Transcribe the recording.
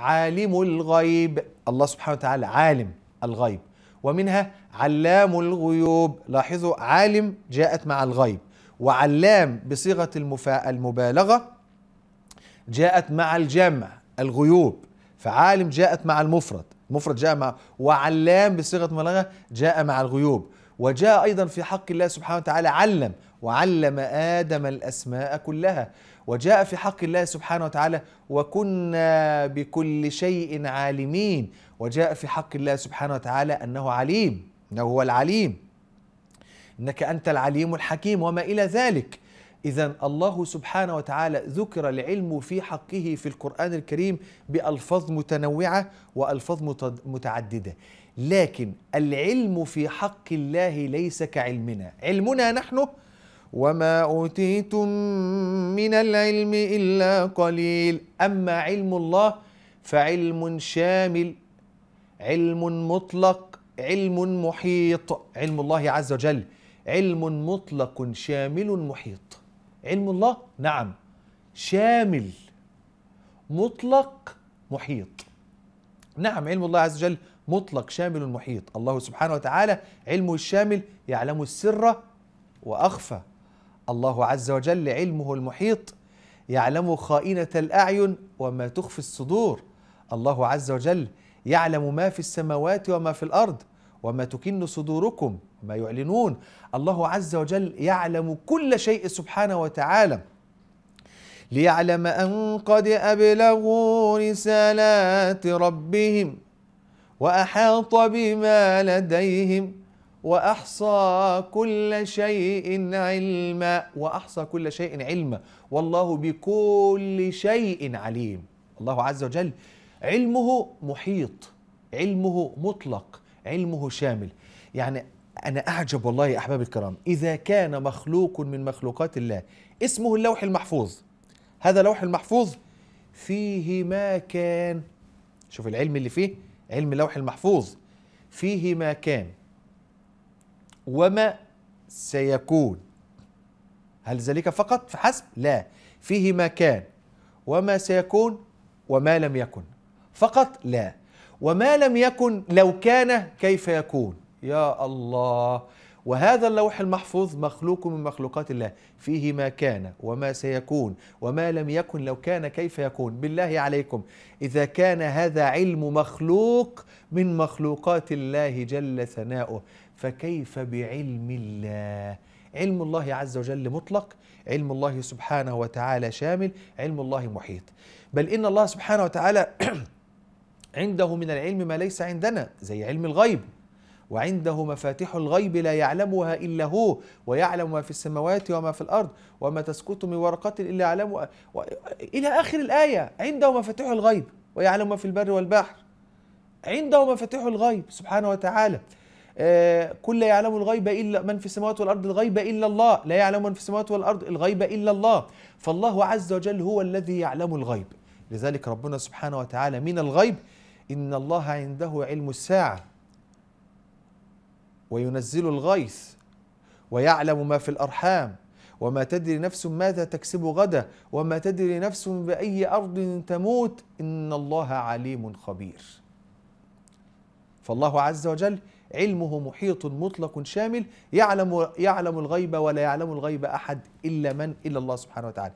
عالم الغيب الله سبحانه وتعالى عالم الغيب ومنها علام الغيوب لاحظوا عالم جاءت مع الغيب وعلام بصيغة المفا... المبالغة جاءت مع الجمع الغيوب فعالم جاءت مع المفرد المفرد جاء مع وعلام بصيغة مبالغة جاء مع الغيوب وجاء أيضا في حق الله سبحانه وتعالى علم وعلم آدم الأسماء كلها وجاء في حق الله سبحانه وتعالى وكنا بكل شيء عالمين وجاء في حق الله سبحانه وتعالى أنه عليم إنه هو العليم إنك أنت العليم الحكيم وما إلى ذلك إذا الله سبحانه وتعالى ذكر العلم في حقه في القرآن الكريم بألفاظ متنوعة وألفاظ متعددة لكن العلم في حق الله ليس كعلمنا علمنا نحن وما اوتيتم من العلم الا قليل اما علم الله فعلم شامل علم مطلق علم محيط علم الله عز وجل علم مطلق شامل محيط علم الله نعم شامل مطلق محيط نعم علم الله عز وجل مطلق شامل محيط الله سبحانه وتعالى علمه الشامل يعلم السر واخفى الله عز وجل علمه المحيط يعلم خائنه الاعين وما تخفي الصدور الله عز وجل يعلم ما في السماوات وما في الارض وما تكن صدوركم وما يعلنون الله عز وجل يعلم كل شيء سبحانه وتعالى ليعلم ان قد ابلغوا رسالات ربهم واحاط بما لديهم واحصى كل شيء علما واحصى كل شيء علما والله بكل شيء عليم الله عز وجل علمه محيط علمه مطلق علمه شامل يعني انا اعجب والله يا احبابي الكرام اذا كان مخلوق من مخلوقات الله اسمه اللوح المحفوظ هذا لوح المحفوظ فيه ما كان شوف العلم اللي فيه علم اللوح المحفوظ فيه ما كان وما سيكون هل ذلك فقط فحسب لا فيه ما كان وما سيكون وما لم يكن فقط لا وما لم يكن لو كان كيف يكون يا الله وهذا اللوح المحفوظ مخلوق من مخلوقات الله فيه ما كان وما سيكون وما لم يكن لو كان كيف يكون بالله عليكم إذا كان هذا علم مخلوق من مخلوقات الله جل ثناؤه فكيف بعلم الله علم الله عز وجل مطلق علم الله سبحانه وتعالى شامل علم الله محيط بل إن الله سبحانه وتعالى عنده من العلم ما ليس عندنا زي علم الغيب وعنده مفاتيح الغيب لا يعلمها إلا هو ويعلم ما في السماوات وما في الأرض وما تسكت من ورقة إلا يعلمها و... إلى آخر الآية عنده مفاتيح الغيب ويعلم ما في البر والبحر عنده مفاتيح الغيب سبحانه وتعالى كل آه، يعلم الغيب إلا من في السماوات والأرض الغيب إلا الله لا يعلم من في السماوات والأرض الغيب إلا الله فالله عز وجل هو الذي يعلم الغيب لذلك ربنا سبحانه وتعالى من الغيب إن الله عنده علم الساعة وينزل الغيث ويعلم ما في الارحام وما تدري نفس ماذا تكسب غدا وما تدري نفس باي ارض تموت ان الله عليم خبير فالله عز وجل علمه محيط مطلق شامل يعلم يعلم الغيب ولا يعلم الغيب احد الا من الا الله سبحانه وتعالى